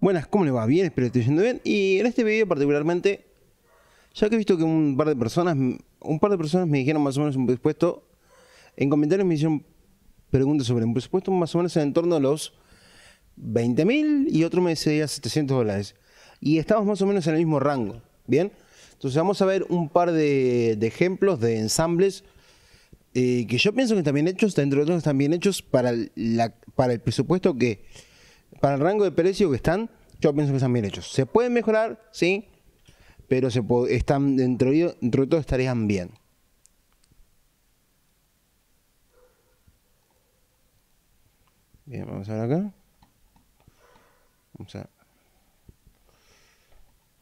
Buenas, ¿cómo le va? Bien, espero que esté yendo bien. Y en este video particularmente, ya que he visto que un par de personas, un par de personas me dijeron más o menos un presupuesto, en comentarios me hicieron preguntas sobre un presupuesto más o menos en torno a los 20.000 y otro me decía 700 dólares. Y estamos más o menos en el mismo rango, ¿bien? Entonces vamos a ver un par de, ejemplos de ensambles eh, que yo pienso que están bien hechos, dentro de otros están bien hechos para, la, para el presupuesto que para el rango de precio que están, yo pienso que están bien hechos. ¿Se pueden mejorar? Sí, pero se están dentro, dentro de todo estarían bien. Bien, vamos a ver acá. Vamos a.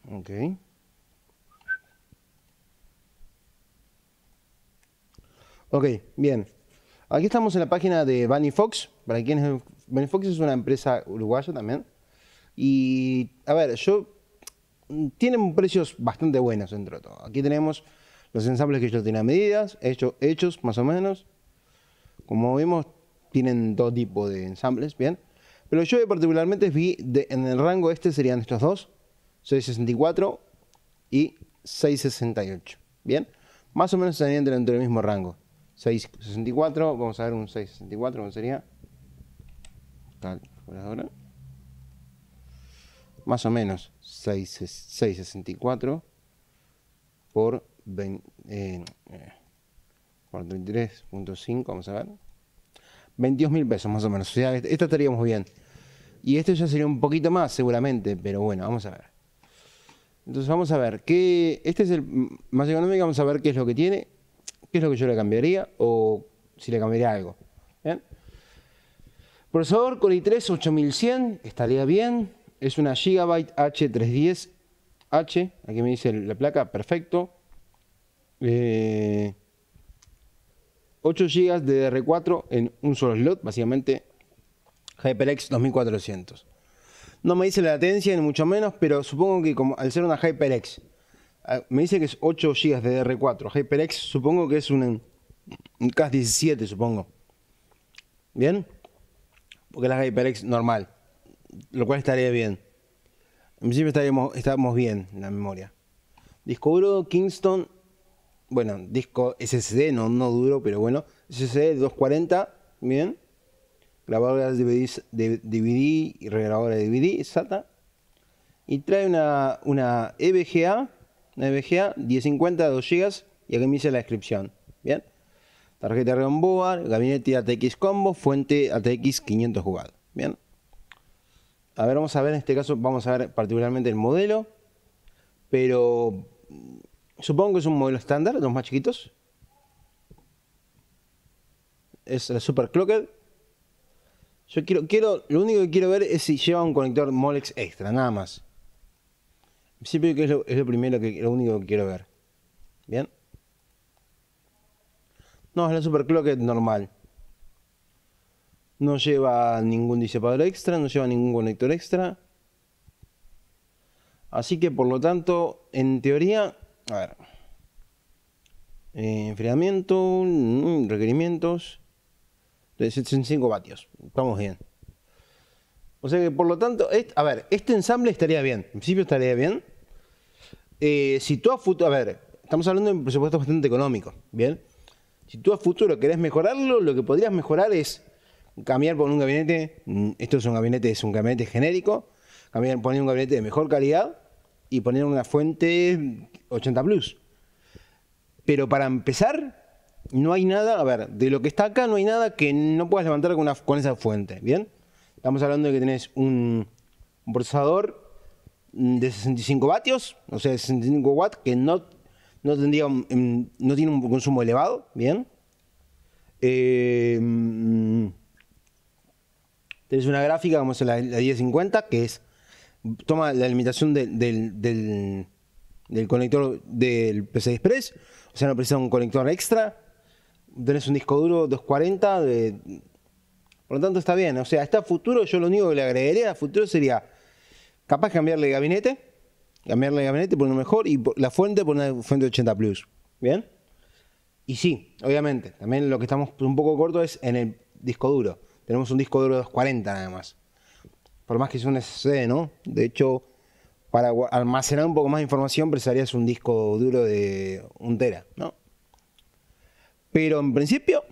Ok. Ok, bien. Aquí estamos en la página de Bunny Fox. Para quienes. Bunny Fox es una empresa uruguaya también. Y. A ver, yo. Mm, tienen precios bastante buenos dentro todo. Aquí tenemos los ensambles que yo tienen a medidas, hecho, hechos más o menos. Como vimos, tienen dos tipos de ensambles, bien. Pero yo particularmente vi en el rango este serían estos dos: 664 y 668. Bien, más o menos estarían dentro del mismo rango. 664, vamos a ver un 664, ¿cómo sería? Calculadora. Más o menos 664 por, 23.5, eh, eh, vamos a ver. 22 mil pesos más o menos. O sea, muy estaríamos bien. Y esto ya sería un poquito más seguramente, pero bueno, vamos a ver. Entonces vamos a ver qué... Este es el más económico, vamos a ver qué es lo que tiene qué es lo que yo le cambiaría o si le cambiaría algo. Procesador Core i3 8100, estaría bien. Es una Gigabyte H310H, aquí me dice la placa, perfecto. 8 eh, GB de r 4 en un solo slot, básicamente HyperX 2400. No me dice la latencia ni mucho menos, pero supongo que como, al ser una HyperX Ah, me dice que es 8 GB de r 4 HyperX supongo que es un, un CAS 17, supongo. ¿Bien? Porque la HyperX normal. Lo cual estaría bien. En principio estaríamos, bien en la memoria. Disco duro Kingston. Bueno, disco SSD, no, no duro, pero bueno. SSD 240. Bien. Grabadora de DVD, y regrabadora de DVD. SATA. Y trae una, una EVGA una 1050, 2 GB, y aquí me dice la descripción. Bien. Tarjeta Radeon Board, gabinete ATX Combo, fuente ATX 500 jugado Bien. A ver, vamos a ver en este caso, vamos a ver particularmente el modelo. Pero mm, supongo que es un modelo estándar, los más chiquitos. Es la Super Clocker. Yo quiero, quiero, lo único que quiero ver es si lleva un conector Molex extra, nada más. Siempre que es lo, primero que lo único que quiero ver. ¿Bien? No, es la SuperClock normal. No lleva ningún disipador extra, no lleva ningún conector extra. Así que por lo tanto, en teoría, a ver. Eh, enfriamiento, mm, requerimientos de 75 vatios. Estamos bien. O sea que por lo tanto, a ver, este ensamble estaría bien. En principio estaría bien. Eh, si tú a futuro, a ver, estamos hablando de un presupuesto bastante económico, ¿bien? Si tú a futuro querés mejorarlo, lo que podrías mejorar es cambiar por un gabinete, mm, esto es un gabinete, es un gabinete genérico, cambiar, poner un gabinete de mejor calidad y poner una fuente 80 plus. Pero para empezar, no hay nada, a ver, de lo que está acá no hay nada que no puedas levantar con, esa fuente, ¿bien? Estamos hablando de que tenés un, un procesador Mm, de 65 vatios, o sea, 65 watts, que no, no, tendría, mm, no tiene un consumo elevado, ¿bien? Eh, una gráfica, vamos a la, 1050, que es toma la limitación del, del, conector del pc Express, o sea, no precisa un conector extra. Tenés un disco duro 240, de, por lo tanto está bien. O sea, está futuro, yo lo único que le agregaría a futuro sería Capaz cambiarle gabinete, cambiarle gabinete por uno mejor y la fuente por una fuente 80 Plus. ¿Bien? Y sí, obviamente. También lo que estamos un poco corto es en el disco duro. Tenemos un disco duro de 240 nada más. Por más que sea un SSD, ¿no? De hecho, para almacenar un poco más de información precisarías un disco duro de un tera, ¿no? Pero en principio,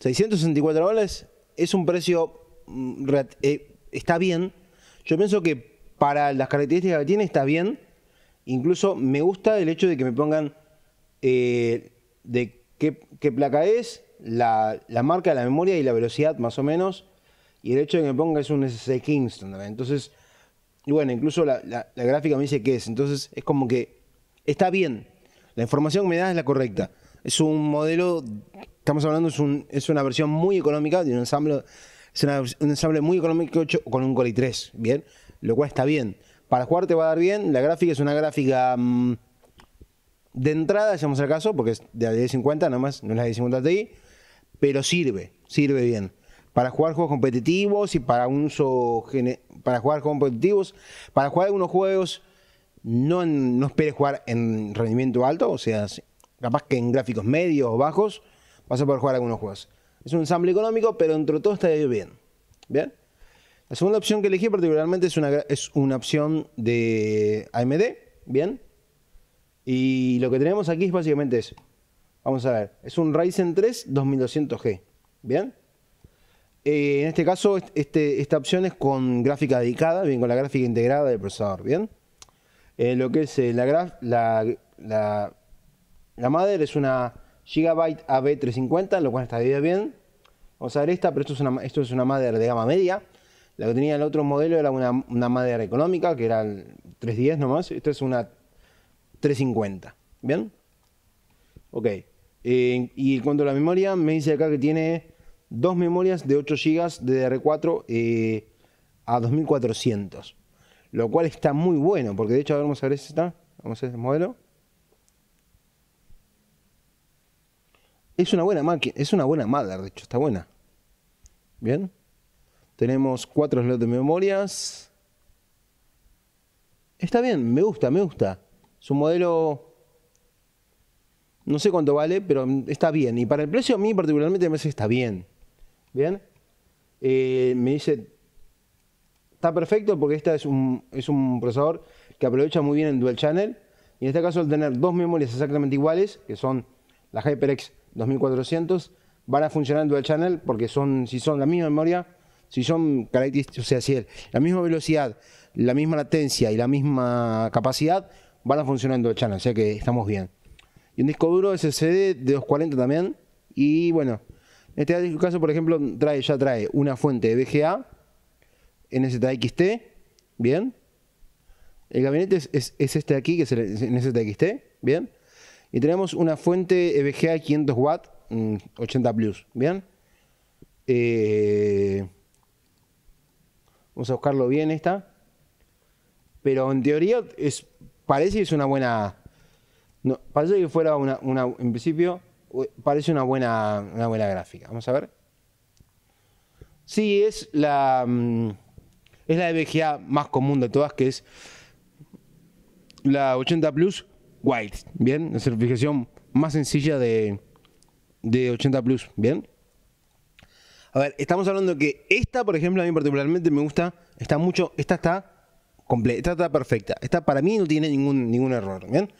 664 dólares es un precio... Mm, eh, está bien. Yo pienso que para las características que tiene está bien. Incluso me gusta el hecho de que me pongan eh, de qué, placa es, la, marca de la memoria y la velocidad más o menos. Y el hecho de que me ponga es un SSD Kingston. Entonces, y bueno, incluso la, gráfica me dice qué es. Entonces es como que está bien. La información que me da es la correcta. Es un modelo, estamos hablando, es, un, es una versión muy económica de un ensamble. Es un ensamble muy económico hecho con un Core i3, ¿bien? lo cual está bien. Para jugar te va a dar bien, la gráfica es una gráfica mm, de entrada, digamos al caso, porque es de la 1050, nada más, no es la 1050 Ti, pero sirve, sirve bien. Para jugar juegos competitivos y para un uso para jugar juegos competitivos, para jugar algunos juegos, no, no esperes jugar en rendimiento alto, o sea, capaz que en gráficos medios o bajos, vas a poder jugar algunos juegos. Es un ensamble económico, pero entre todo está bien. ¿Bien? La segunda opción que elegí particularmente es una, es una opción de AMD, ¿bien? Y lo que tenemos aquí es básicamente eso. Vamos a ver, es un Ryzen 3 2200G, ¿bien? Eh, en este caso, este, esta opción es con gráfica dedicada, bien, con la gráfica integrada del procesador, ¿bien? Eh, lo que es eh, la, la, madre es una Gigabyte AB350, lo cual está bien. Vamos a ver esta, pero esto es una, esto es una madre de gama media. La que tenía el otro modelo era una, madera económica, que eran 310 nomás. Esta es una 350. ¿Bien? Ok. Eh, y en cuanto a la memoria, me dice acá que tiene dos memorias de 8 GB de r 4 eh, a 2400. Lo cual está muy bueno, porque de hecho, a ver, vamos a ver si está. Vamos a ver el modelo. Es una buena máquina, es una buena madre, de hecho, está buena. ¿Bien? Tenemos cuatro slots de memorias. Está bien, me gusta, me gusta. Su modelo. No sé cuánto vale, pero está bien. Y para el precio, a mí particularmente me parece está bien. ¿Bien? Eh, me dice. Está perfecto porque este es un, es un procesador que aprovecha muy bien el dual channel. Y en este caso, al tener dos memorias exactamente iguales, que son las HyperX 2400, van a funcionar en dual channel porque son, si son la misma memoria, si son características, o sea, si es la misma velocidad, la misma latencia y la misma capacidad, van a funcionando el channel, o sea que estamos bien. Y un disco duro SSD de 240 también, y bueno, en este caso, por ejemplo, trae, ya trae una fuente de VGA, NZXT, bien. El gabinete es, este aquí, que es el NZXT, bien. Y tenemos una fuente VGA 500 w 80 plus, bien. Eh, Vamos a buscarlo bien esta. Pero en teoría es, parece que es una buena... No, parece que fuera una, En principio eh, parece una buena, una buena gráfica. Vamos a ver. Sí, es la... Mm, es la VGA e más común de todas, que es la 80 Plus White. Bien, la certificación más sencilla de, de 80 Plus. Bien. A ver, estamos hablando que esta, por ejemplo, a mí particularmente me gusta, está mucho, esta está completa, esta está perfecta. Esta para mí no tiene ningún, ningún error, ¿bien?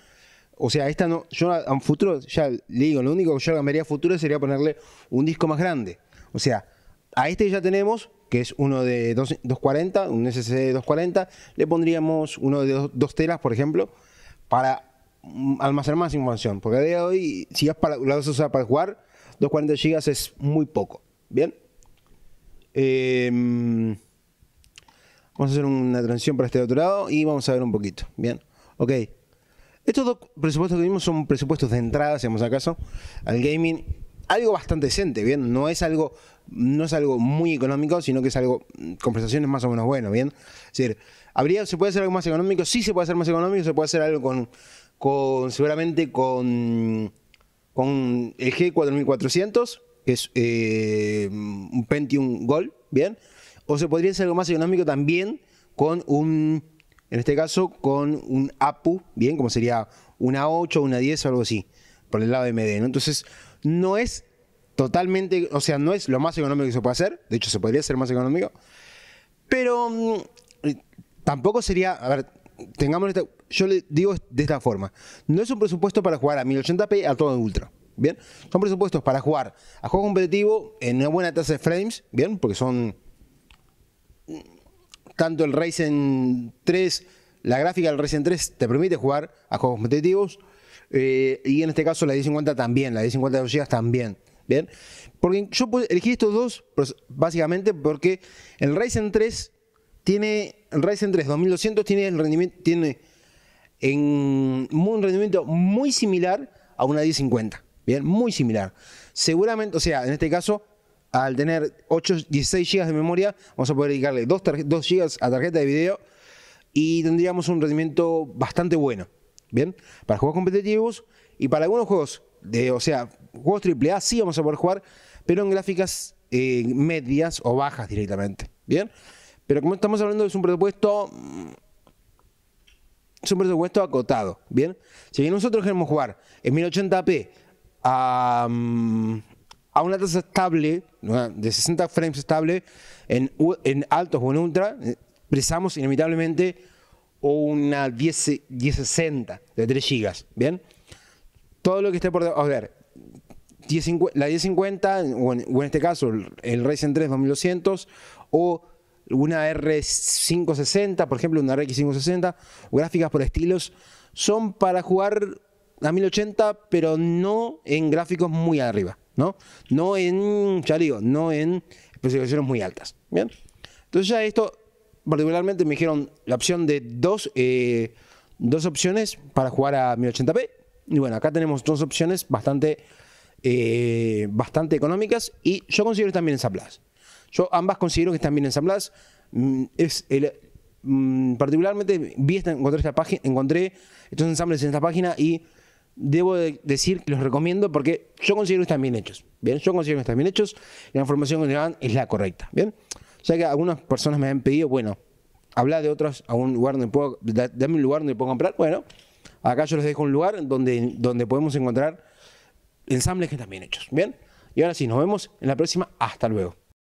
O sea, esta no, yo a futuro, ya le digo, lo único que yo cambiaría a futuro sería ponerle un disco más grande. O sea, a este ya tenemos, que es uno de 240, un SSD de 240, le pondríamos uno de dos telas, por ejemplo, para almacenar más información. Porque a día de hoy, si vas para, la vas a para jugar, 240 GB es muy poco. ¿Bien? Em, vamos a hacer una transición para este otro lado y vamos a ver un poquito. Bien, ok. Estos dos presupuestos que vimos son presupuestos de entrada, si acaso, al gaming. Algo bastante decente, ¿bien? No es algo, no es algo muy económico, sino que es algo mm, con prestaciones más o menos bueno, ¿bien? Es decir, ¿habría, ¿se puede hacer algo más económico? Sí se puede hacer más económico, se puede hacer algo con, con seguramente con, con el G4400, que es eh, un Pentium Gold, ¿bien? O se podría hacer algo más económico también con un, en este caso, con un APU, ¿bien? Como sería una 8, una 10 o algo así, por el lado de MD, ¿no? Entonces, no es totalmente, o sea, no es lo más económico que se puede hacer, de hecho se podría hacer más económico, pero mm, tampoco sería, a ver, tengamos este yo le digo de esta forma, no es un presupuesto para jugar a 1080p a todo en ultra. ¿bien? Son presupuestos para jugar a juego competitivo en una buena tasa de frames, ¿bien? Porque son mm, tanto el Ryzen 3, la gráfica del Ryzen 3 te permite jugar a juegos competitivos eh, y en este caso la 1050 también, la 1050 de 2 GB también, ¿bien? Porque yo elegí estos dos pues, básicamente porque el Ryzen 3 tiene, el Ryzen 3 2200 tiene, el rendimiento, tiene en, un rendimiento muy similar a una 1050. Bien, muy similar. Seguramente, o sea, en este caso, al tener 8, 16 GB de memoria, vamos a poder dedicarle 2, 2 GB a tarjeta de video y tendríamos un rendimiento bastante bueno. Bien, para juegos competitivos y para algunos juegos, de, o sea, juegos AAA sí vamos a poder jugar, pero en gráficas eh, medias o bajas directamente. Bien, pero como estamos hablando es un presupuesto es un presupuesto acotado, ¿bien? Si nosotros queremos jugar en 1080p a, una tasa estable, de 60 frames estable, en, en altos o en ultra, precisamos inevitablemente una 10, 1060 de 3 GB. ¿Bien? Todo lo que esté por A ver, la 1050, o en, o en, este caso el Ryzen 3 2200, o una R560, por ejemplo, una RX560, gráficas por estilos, son para jugar a 1080, pero no en gráficos muy arriba, ¿no? No en, ya digo, no en especificaciones muy altas, ¿bien? Entonces ya esto, particularmente me dijeron la opción de dos, eh, opciones para jugar a 1080p. Y bueno, acá tenemos dos opciones bastante, eh, bastante económicas y yo considero que están bien ensambladas. Yo ambas considero que están bien ensambladas. Mm, es mm, particularmente vi esta, encontré esta página, encontré estos ensambles en esta página y debo decir que los recomiendo porque yo considero que están bien hechos. Bien, yo considero que están bien hechos la información que me dan es la correcta. Bien, o sea que algunas personas me han pedido, bueno, habla de otros, a un lugar donde puedo, dame un lugar donde puedo comprar. Bueno, acá yo les dejo un lugar donde, donde podemos encontrar ensambles que están bien hechos. Bien, y ahora sí, nos vemos en la próxima. Hasta luego.